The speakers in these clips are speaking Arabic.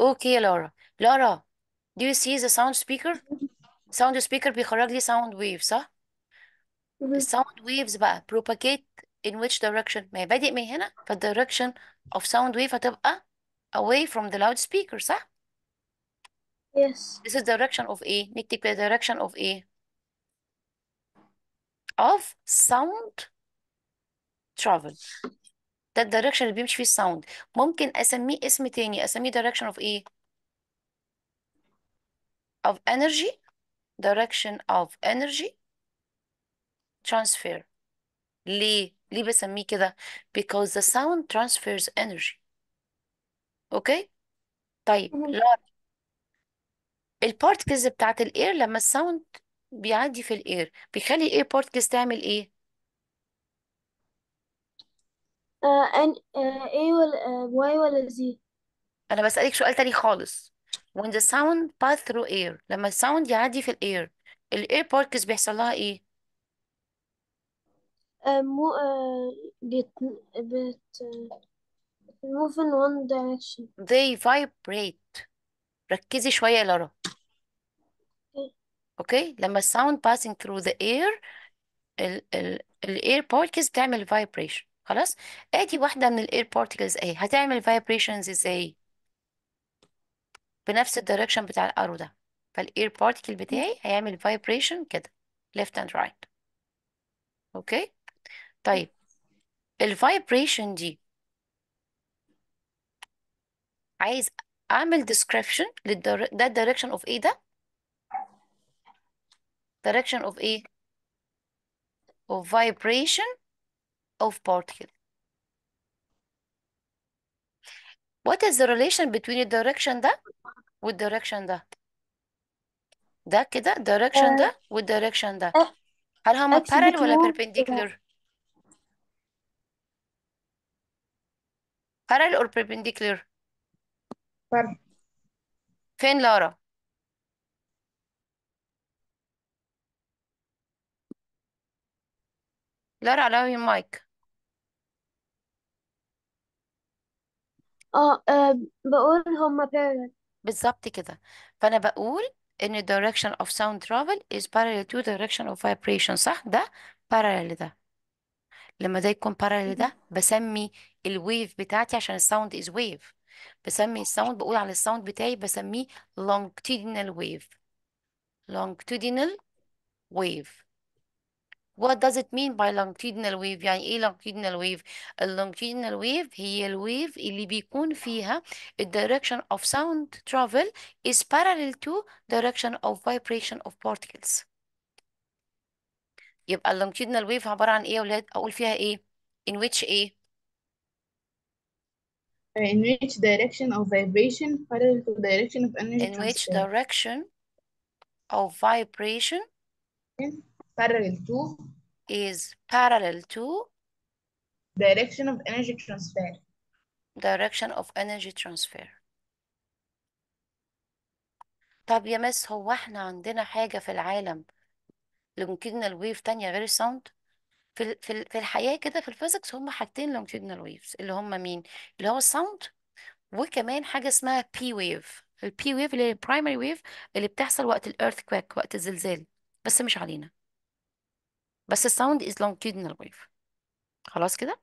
اوكي يا لارا لارا do you see the sound speaker sound speaker بيخرج لي sound waves, صح the mm-hmm. sound waves بقى propagate in which direction ما هي بادئ من هنا direction of sound wave هتبقى ah, away from the loudspeaker صح Yes. This is direction of A. نكتب the direction of A. Of sound travel. ده الدايركشن اللي بيمشي فيه الساوند ممكن اسميه اسم تاني اسميه دايركشن اوف ايه of energy direction of energy transfer ليه ليه بسميه كده because the sound transfers energy اوكي طيب large البارتكلز بتاعت الاير لما الساوند بيعدي في الاير بيخلي الاير بارتكلز تعمل ايه آه ان آه ايه ولا آه واي ولا زي انا بسألك سؤال تاني خالص when the sound pass through air لما الساوند يعدي في الاير الاير باركس بيحصل لها ايه آه مو آه بت بت موف ان وان دايركشن they vibrate ركزي شوية يا لارا اوكي لما الساوند passing through the air ال ال الاير باركس بتعمل vibration خلاص ادي واحده من الاير بارتيكلز اهي هتعمل فايبريشنز ازاي بنفس الدايركشن بتاع الارو ده فالاير بارتيكل بتاعي هيعمل فايبريشن كده ليفت اند رايت اوكي طيب الفايبريشن دي عايز اعمل ديسكريبشن للدر... ده الدايركشن اوف ايه ده direction of ايه of vibration of Port Hill. What is the relation between direction da with direction da? Da kida direction da uh, with direction da. هل هما parallel or perpendicular? Parallel or perpendicular? Parallel. Lara. Lara, لارا علاوي مايك. اه بقول هما parallel بالظبط كده فانا بقول ان direction of sound travel is parallel to direction of vibration صح ده parallel ده لما ده يكون parallel ده بسمي الويف بتاعتي عشان الساوند is wave بسمي الساوند بقول على الساوند بتاعي بسميه longitudinal wave longitudinal wave what does it mean by longitudinal wave يعني ايه longitudinal wave longitudinal wave هي الويف اللي بيكون فيها the direction of sound travel is parallel to direction of vibration of particles يبقى longitudinal wave عبارة عن ايه يا اقول فيها ايه in which ايه in which direction of vibration parallel to direction of energy in which direction of vibration parallel to is parallel to direction of energy transfer direction of energy transfer طب يا مس هو احنا عندنا حاجة في العالم لونجينال ويف تانية غير الساوند في في في الحياة كده في الفيزيكس هم حاجتين لونجينال ويفز اللي هم مين اللي هو الساوند وكمان حاجة اسمها بي ويف البي ويف اللي هي البرايمري ويف اللي بتحصل وقت الايرث كواك وقت الزلزال بس مش علينا بس الساوند از longitudinal wave خلاص كده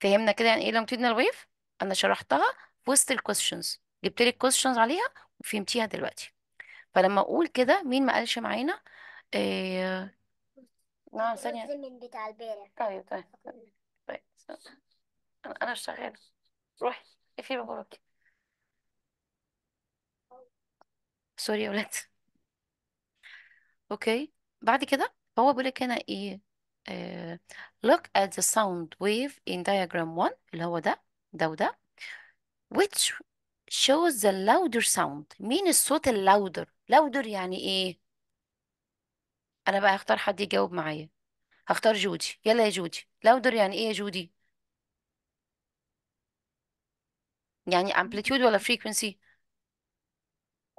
فهمنا كده يعني ايه longitudinal wave انا شرحتها في وسط الكويشنز جبت لك كويشنز عليها وفهمتيها دلوقتي فلما اقول كده مين ما قالش معانا إيه... نعم ثانية بتاع البارح طيب طيب طيب انا طيب. انا شغالة روحي اقفلي باب سوري يا ولاد اوكي بعد كده فهو بيقول لك هنا ايه آه، look at the sound wave in diagram 1 اللي هو ده ده وده which shows the louder sound مين الصوت اللاودر لاودر يعني ايه انا بقى هختار حد يجاوب معايا هختار جودي يلا يا جودي لاودر يعني ايه يا جودي يعني amplitude ولا frequency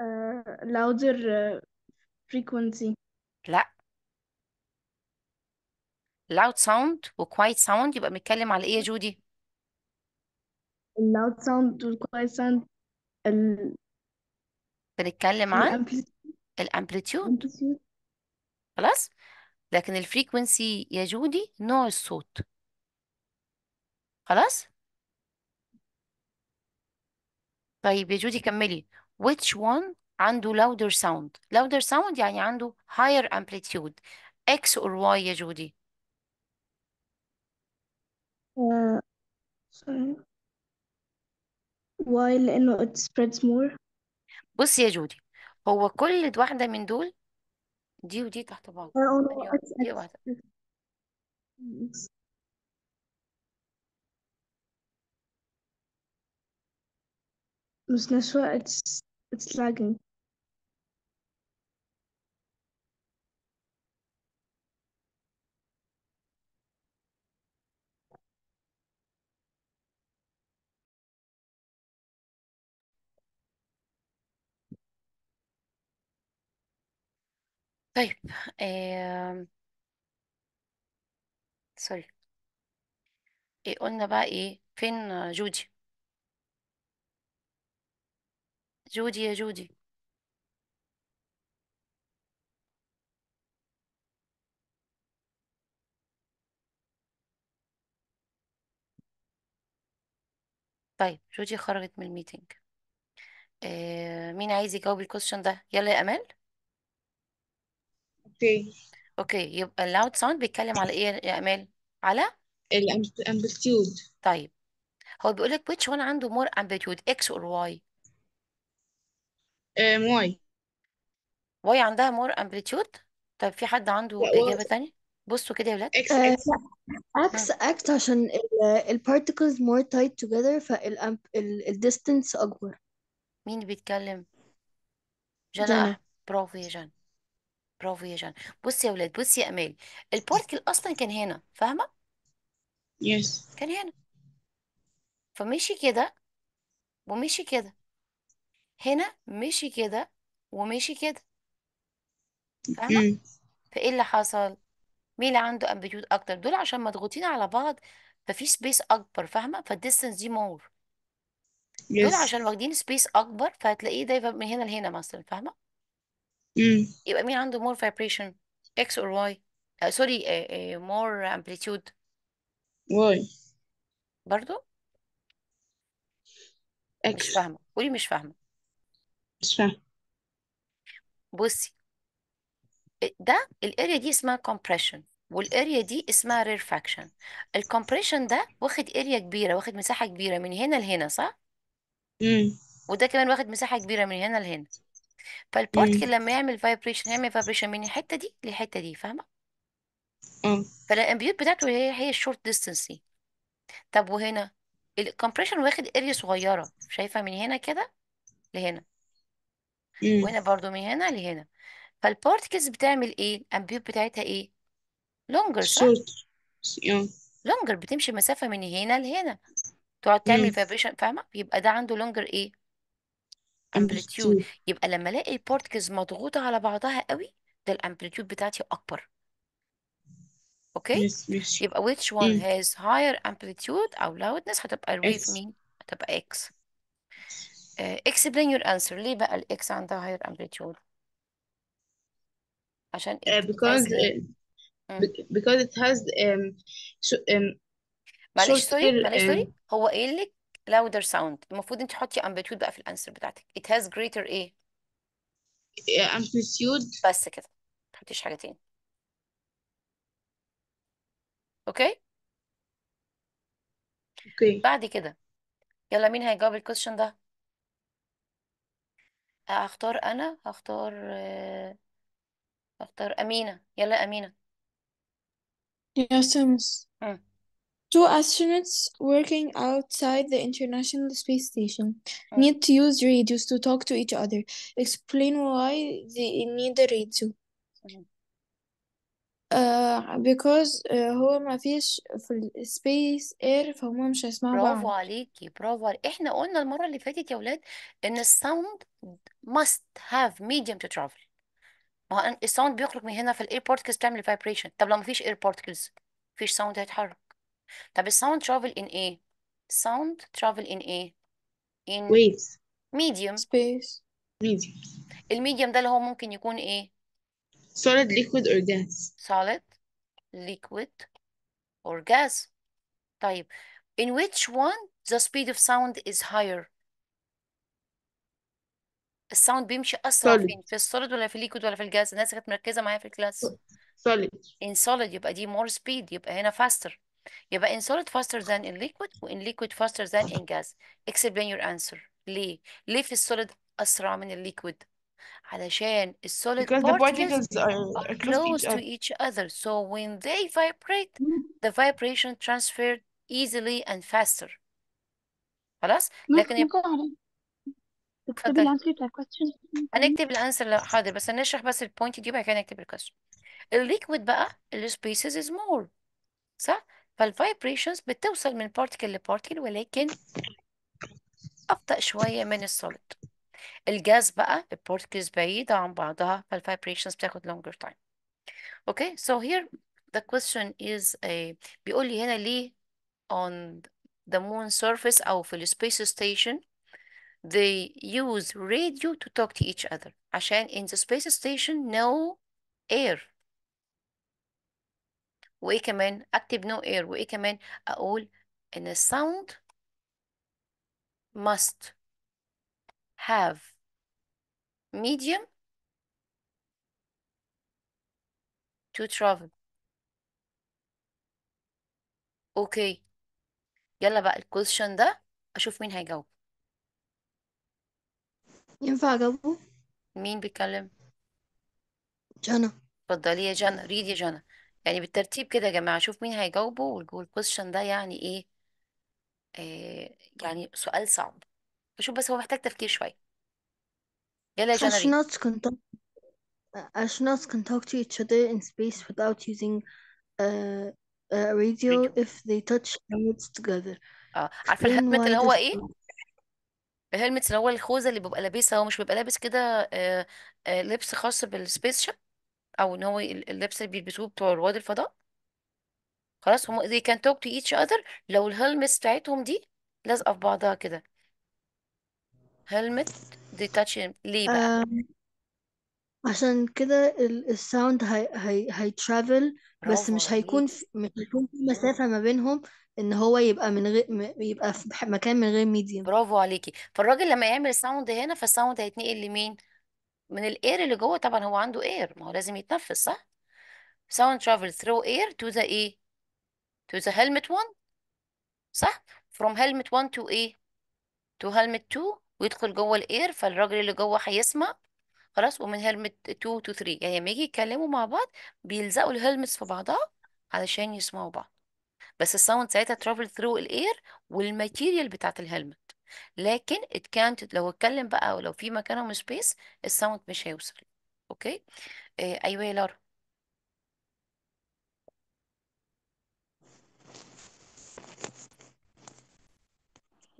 آه، louder آه، frequency لا loud sound و quiet sound يبقى بنتكلم على ايه يا جودي؟ loud sound و quiet sound ال بنتكلم عن الامبليتيود الامبليتيود خلاص؟ لكن الفريكونسي يا جودي نوع الصوت خلاص؟ طيب يا جودي كملي which one عنده louder sound louder sound يعني عنده higher amplitude x or y يا جودي Uh, sorry. why لأنه it spreads more بص يا جودي هو كل واحدة من دول دي ودي تحت بعض I don't know. دي it's, واحدة it's, مش it's it's lagging طيب آه... سوري إيه قلنا بقى ايه فين جودي جودي يا جودي طيب جودي خرجت من الميتنج آه... مين عايز يجاوب الكوستشن ده يلا يا امال اوكي اوكي يبقى اللاود ساوند بيتكلم على ايه يا امال على الامبلتيود طيب هو بيقول لك which one عنده more amplitude x or y واي y عندها more amplitude طيب في حد عنده اجابه تانية بصوا كده يا ولاد اكس اكس آه، عشان البارتيكلز مور تايت توجذر فالديستنس اكبر مين بيتكلم جنى برافو يا جنى برافو يا جان بصي يا ولاد بصي يا امال البارتكل اصلا كان هنا فاهمه يس كان هنا فمشي كده ومشي كده هنا مشي كده ومشي كده فاهمه فايه اللي حصل مين اللي عنده امبليتيود اكتر دول عشان مضغوطين على بعض ففي سبيس اكبر فاهمه فالديستنس دي مور دول عشان واخدين سبيس اكبر فهتلاقيه دايما من هنا لهنا مثلا فاهمه يبقى مين عنده more vibration X or Y آه sorry آه, آه، more amplitude واي برضو مش فاهمة قولي مش فاهمة مش فاهمة بصي آه، ده الاريا دي اسمها compression والاريا دي اسمها rarefaction compression ده واخد اريا كبيرة واخد مساحة كبيرة من هنا لهنا صح امم وده كمان واخد مساحة كبيرة من هنا لهنا فالبارتكل لما يعمل فايبريشن يعمل فايبريشن من الحته دي للحته دي فاهمه امم فالامبيوت بتاعته هي هي الشورت ديستانس دي طب وهنا الكمبريشن واخد اريا صغيره شايفه من هنا كده لهنا وهنا برضو من هنا لهنا فالبارتكلز بتعمل ايه الامبيوت بتاعتها ايه لونجر صح شورت لونجر بتمشي مسافه من هنا لهنا تقعد تعمل فايبريشن فاهمه يبقى ده عنده لونجر ايه امبليتيود امبليتيود يبقى لما الاقي البارتكلز مضغوطه على بعضها قوي ده الامبليتيود بتاعتي اكبر اوكي يس ماشي يبقى which one امم has higher amplitude او loudness هتبقى الويف اس مين هتبقى x آه، explain your answer ليه بقى ال x عندها higher amplitude عشان it آه، because uh, because it has um, um معلش سوري معلش سوري um, هو قايل لك louder sound المفروض انت تحطي amplitude بقى في الانسر بتاعتك it has greater ايه amplitude بس كده ما تحطيش حاجه تاني اوكي اوكي بعد كده يلا مين هيجاوب الكويشن ده اختار انا هختار اختار امينه يلا امينه يا سمس Two astronauts working outside the International Space Station need to use radios to talk to each other. Explain why they need a radio. آه because آه هو ما فيش في السبيس اير فهم مش هيسمعوا بعض برافو عليكي برافو عليكي احنا قلنا المرة اللي فاتت يا ولاد ان الساوند must have medium to travel ما هو الساوند بيخرج من هنا في الاير بارتكلز بتعمل فايبريشن طب لو ما فيش اير بارتكلز مفيش ساوند هيتحرك طب الساوند ترافل ان ايه الساوند ترافل ان ايه ان ويفز ميديوم سبيس ميديم الميديوم ده اللي هو ممكن يكون ايه solid liquid or gas solid liquid or gas طيب in which one the speed of sound is higher الساوند بيمشي اسرع solid فين في السوليد ولا في الليكويد ولا في الجاز الناس كانت مركزه معايا في الكلاس solid in solid يبقى دي more speed يبقى هنا faster يبقى in solid faster than in liquid وin liquid faster than in gas explain your answer ليه ليه في السوليد اسرع من الليكويد علشان السوليد Because the particles particles are close to each other so when they vibrate mm-hmm. the vibration transferred easily and faster خلاص لكن يبقى تكتبي الانسر لو حاضر بس هنشرح بس البوينت دي وبعد كده نكتب الكويستشن الليكويد بقى السبيسز از مور صح فالفايبريشنز بتوصل من بارتكل لبارتكل ولكن أبطأ شوية من السوليد الجاز بقى البارتكلز بعيدة عن بعضها فالفايبريشنز بتاخد longer time okay so here the question is بيقول لي هنا ليه on the moon surface أو في space station they use radio to talk to each other عشان in the space station no air وايه كمان اكتب نو اير وايه كمان اقول ان الساوند must have medium to travel اوكي يلا بقى الكوشن ده اشوف مين هيجاوب ينفع اجاوبه مين بيتكلم جنى اتفضلي يا جنى ريد يا جنى يعني بالترتيب كده يا جماعة شوف مين هيجاوبه والكويشن ده يعني ايه آه يعني سؤال صعب شوف بس هو محتاج تفكير شوية يلا يا جنري Astronauts can talk, astronauts uh, uh, can talk to each other in space without using uh, a radio ريدو if they touch helmets together. اه عارفة Explain الهلمت why اللي هو this ايه الهلمت اللي هو الخوذة اللي بيبقى لابسها هو مش بيبقى لابس كده آه آه لبس خاص بالسبيس شيب او ان هو اللبس اللي بيلبسوه بتوع رواد الفضاء خلاص هم they can talk to each other لو الهلمس بتاعتهم دي لازقه في بعضها كده هلمت detaching ليه بقى أم، عشان كده ال- الساوند هي هي هيترافل بس برافو مش هيكون عليك في مش هيكون في مسافة ما بينهم ان هو يبقى من غير م- يبقى في مكان من غير medium برافو عليكي فالراجل لما يعمل ساوند هنا فالساوند هيتنقل لمين من الاير اللي جوه طبعا هو عنده اير ما هو لازم يتنفس صح sound travel through air to the ايه to the helmet one صح from helmet one to ايه to helmet two ويدخل جوه الاير فالراجل اللي جوه هيسمع خلاص ومن هيلمت 2 تو 3 يعني لما يجي يتكلموا مع بعض بيلزقوا الهيلمتس في بعضها علشان يسمعوا بعض بس الساوند ساعتها ترافل ثرو الاير والماتيريال بتاعت الهيلمت لكن it can't لو اتكلم بقى ولو في مكانهم سبيس الساوند مش هيوصل اوكي آه ايوه يا لارا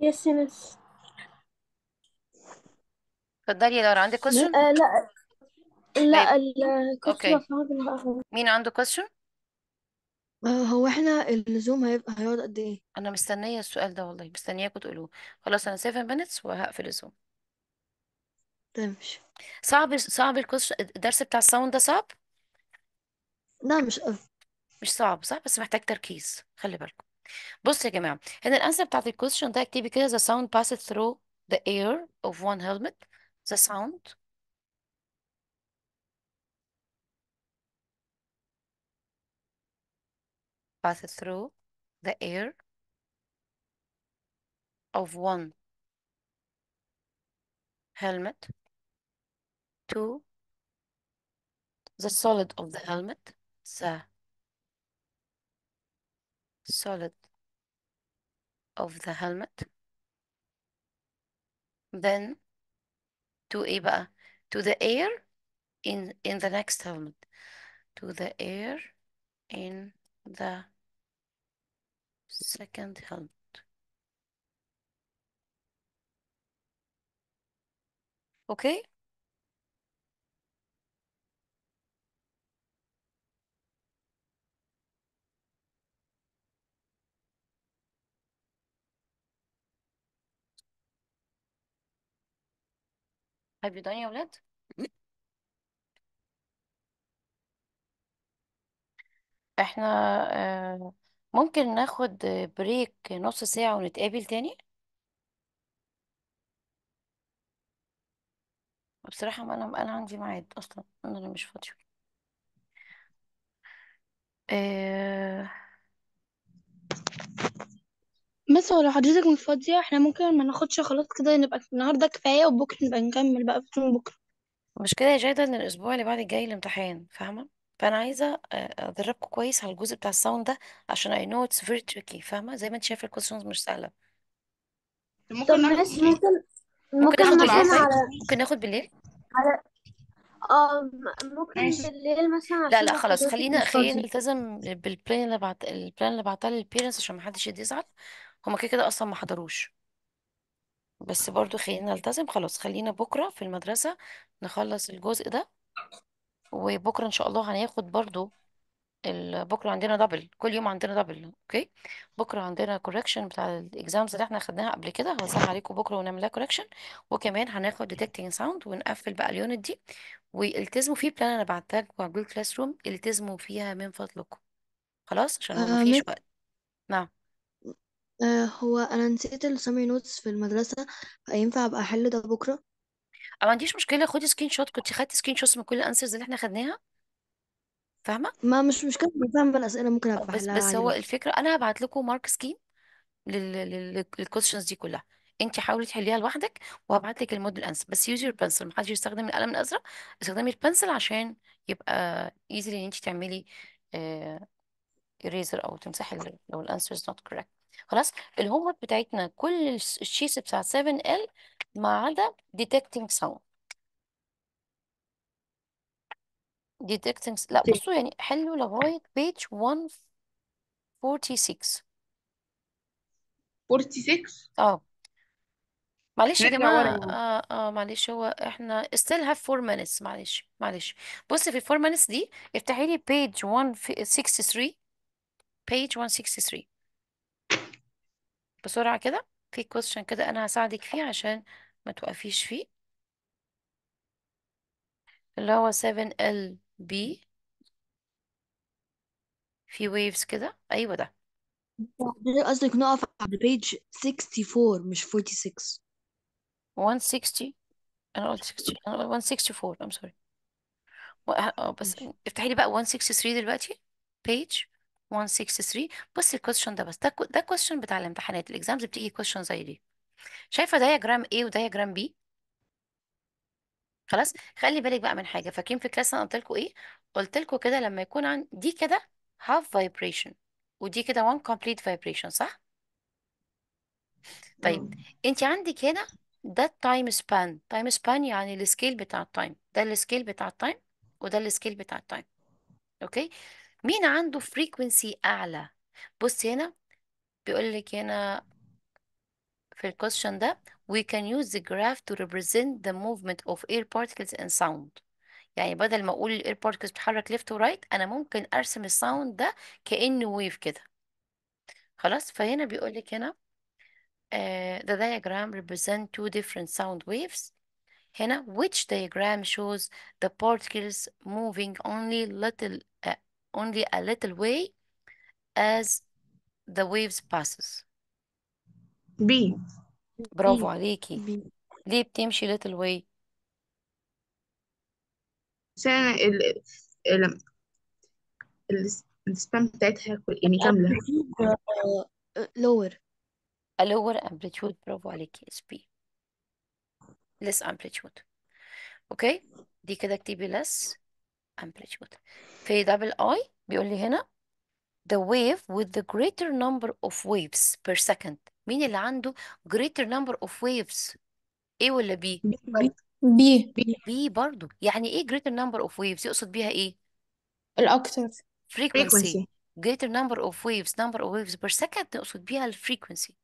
يس يس اتفضلي يا لارا عندك كويشن آه، لا لا طيب. الكتلة اوكي مين عنده كويشن آه، هو احنا اللزوم هيبقى هيقعد قد ايه انا مستنيه السؤال ده والله مستنياكوا تقولوه خلاص انا 7 minutes وهقفل الزوم تمشي طيب، صعب صعب الكوش الدرس بتاع الساوند ده صعب لا مش قوي مش صعب صح بس محتاج تركيز خلي بالكم بص يا جماعه هنا الانسر بتاعت الكوشن ده اكتبي كده the sound passed through the air of one helmet the sound passes through the air of one helmet to the solid of the helmet, the solid of the helmet, then to to the air in in the next helmet to the air in the second hand اوكي هيبقوا يا ولاد احنا آه ممكن ناخد بريك نص ساعة ونتقابل تاني بصراحة ما أنا أنا عندي ميعاد أصلا أنا مش فاضية آه، بس هو لو حضرتك مش فاضية احنا ممكن ما ناخدش خلاص كده نبقى النهاردة كفاية وبكرة نبقى نكمل بقى في بكرة مش كده يا جايدة إن الأسبوع اللي بعد الجاي الامتحان فاهمة فانا عايزه آه، ادربكم كويس على الجزء بتاع الساوند ده عشان I know it's very tricky فاهمه زي ما انت شايفه الكويستشنز مش سهله طب ممكن ناخد ماشي بالليل ممكن ممكن ممكن ناخد مثلا بالعصر على ممكن ناخد بالليل على آه، ممكن ماشي بالليل مثلا لا عشان لا خلاص خلينا مش خلينا فاضي نلتزم بالبلان اللي بعت البلان اللي بعتها للبيرنتس عشان ما حدش يزعل هما كده كده اصلا ما حضروش بس برضو خلينا نلتزم خلاص خلينا بكره في المدرسه نخلص الجزء ده وبكرة إن شاء الله هناخد برضو بكرة عندنا دبل كل يوم عندنا دبل اوكي بكرة عندنا كوركشن بتاع الاكزامز اللي احنا خدناها قبل كده هوزعها عليكم بكرة ونعمل لها كوركشن وكمان هناخد ديتكتنج ساوند ونقفل بقى اليونت دي والتزموا في بلان انا بعتها لكم على جوجل كلاس روم التزموا فيها من فضلكم خلاص عشان هو آه، مفيش وقت نعم آه، هو أنا نسيت السمري نوتس في المدرسة فينفع أبقى أحل ده بكرة ما عنديش مشكله خدي سكرين شوت كنت خدت سكرين شوت من كل الانسرز اللي احنا خدناها فاهمه ما مش مشكلة أنا فاهمة الأسئلة ممكن أبقى بس أحلها بس هو عادي الفكره انا هبعت لكم مارك سكيم للكويشنز دي كلها انت حاولي تحليها لوحدك وهبعت لك الموديل انسر بس يوز يور بنسل حدش يستخدم القلم الازرق استخدمي البنسل عشان يبقى ايزلي ان انت تعملي اريزر آه، او تمسحي لو الانسر از نوت كوريكت خلاص الهوم ورك بتاعتنا كل الشيتس بتاع 7 l ما عدا detecting sound detecting لا بصوا يعني حلوا لغاية page 146 46 اه معلش يا جماعة يعني. آه آه معلش هو احنا still have 4 minutes معلش معلش بص في 4 minutes دي افتحي لي page 163 page 163 بسرعة كده في question كده انا هساعدك فيه عشان ما توقفيش فيه اللي هو 7 LB في ويفز كده ايوه ده قصدك نقف على بيج 64 مش 46 160 انا قلت 60 انا 164 ام سوري بس افتحي لي بقى 163 دلوقتي بيج 163 بصي الكويشن ده بس ده ده كويشن بتاع الامتحانات الاكزامز بتيجي كويشن زي دي شايفه دايجرام ايه ودايجرام بي خلاص خلي بالك بقى من حاجه فاكرين في كلاس انا قلت لكم ايه قلت لكم كده لما يكون عن دي كده half vibration ودي كده one complete vibration صح طيب انت عندك هنا ده التايم سبان تايم سبان يعني السكيل بتاع التايم ده السكيل بتاع التايم وده السكيل بتاع التايم اوكي مين عنده فريكوينسي اعلى بص هنا بيقول لك هنا في الكوشن ده we can use the graph to represent the movement of air particles and sound يعني بدل ما اقول particles بارتكلز left ليفت right, انا ممكن ارسم الساوند ده كانه wave كده خلاص فهنا بيقول لك هنا uh, the diagram represents two different sound waves هنا which diagram shows the particles moving only little uh, only a little way as the waves passes بي برافو عليكي بي ليه بتمشي little way عشان ال ال ال- السبام بتاعتها يعني كاملة lower a lower amplitude برافو عليكي is B less amplitude اوكي دي كده اكتبي less amplitude في دبل اي بيقول لي هنا the wave with the greater number of waves per second مين اللي عنده greater number of waves A ولا B B B B B برضو يعني ايه greater number of waves يقصد بيها ايه الأكثر frequency frequency greater number of waves number of waves per second يقصد بيها الفريكونسي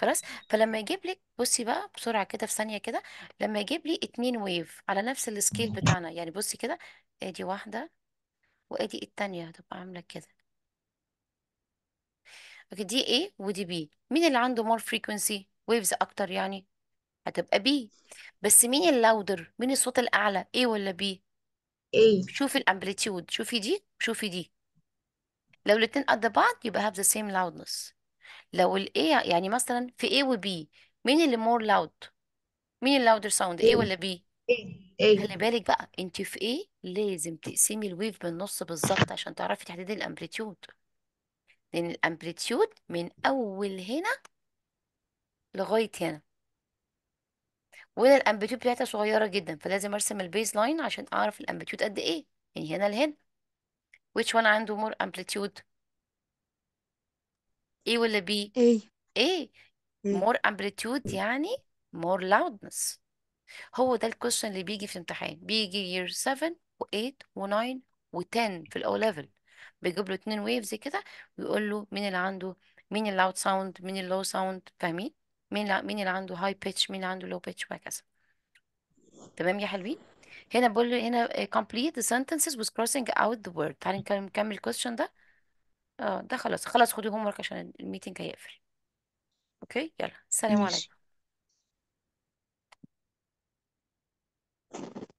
خلاص فلما يجيب لي بصي بقى بسرعة كده في ثانية كده لما يجيب لي اتنين ويف على نفس السكيل بتاعنا يعني بصي كده ادي واحدة وادي الثانيه هتبقى عاملة كده دي A إيه؟ ودي B مين اللي عنده more frequency waves اكتر يعني هتبقى B بس مين اللاودر مين الصوت الاعلى A ولا B A شوفي الامبليتيود شوفي دي شوفي دي لو الاتنين قد بعض يبقى have the same loudness لو ال A يعني مثلا في A و B مين اللي more loud مين اللاودر ساوند A A ولا B A A خلي بالك بقى انت في A لازم تقسمي الويف بالنص بالظبط عشان تعرفي تحددي الامبليتيود لأن الأمبليتيود من أول هنا لغاية هنا وهنا الأمبليتيود بتاعتها صغيرة جدا فلازم أرسم البيز لاين عشان أعرف الأمبليتيود قد إيه من هنا لهنا which one عنده مور امبليتيود A ولا B A A more amplitude يعني more loudness هو ده الكوشن اللي بيجي في الامتحان بيجي year 7 و8 و9 و10 في الاو ليفل بيجيب له اتنين ويف زي كده ويقول له مين اللي عنده مين اللاود ساوند مين اللو ساوند فاهمين مين مين اللي عنده هاي بيتش مين اللي عنده لو بيتش وهكذا تمام يا حلوين هنا بقول له هنا complete the sentences with crossing out the word تعالي نكمل الكويشن ده اه ده خلاص خلاص خدي هوم ورك عشان الميتنج هيقفل اوكي يلا سلام ماشي. عليكم